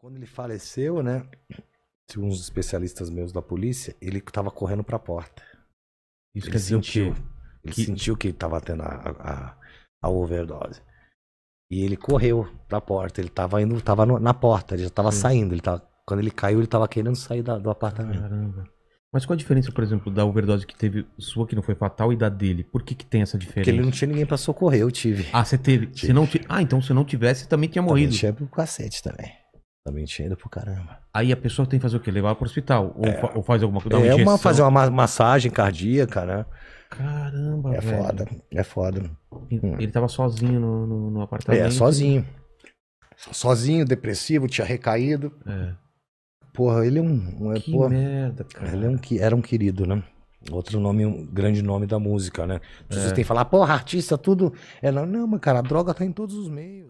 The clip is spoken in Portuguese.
Quando ele faleceu, né? Tinha uns especialistas meus da polícia, ele estava correndo para a porta. Isso ele sentiu. Que... Ele que... sentiu que estava tendo a, a, a overdose. E ele correu pra porta. Ele tava indo, tava no, na porta, ele já tava saindo. Ele tava, quando ele caiu, ele tava querendo sair da, do apartamento. Caramba. Mas qual a diferença, por exemplo, da overdose que teve sua, que não foi fatal, e da dele? Por que, que tem essa diferença? Porque ele não tinha ninguém pra socorrer, eu tive. Ah, você teve? Se não t... Ah, então se não tivesse, também tinha morrido. Também tinha pro cacete também. Tá mentindo pro caramba. Aí a pessoa tem que fazer o quê? Levar pro hospital? Ou, é, fa ou faz alguma coisa? É uma, fazer uma massagem cardíaca, né? Caramba, é velho. É foda, é foda. Ele, hum. ele tava sozinho no, no, no apartamento? É, sozinho. Sozinho, depressivo, tinha recaído. É. Porra, ele é um... É, que porra, merda, cara. Ele é um, era um querido, né? Outro nome, um grande nome da música, né? Vocês é. têm que falar, porra, artista, tudo... É, não, não, mas cara, a droga tá em todos os meios.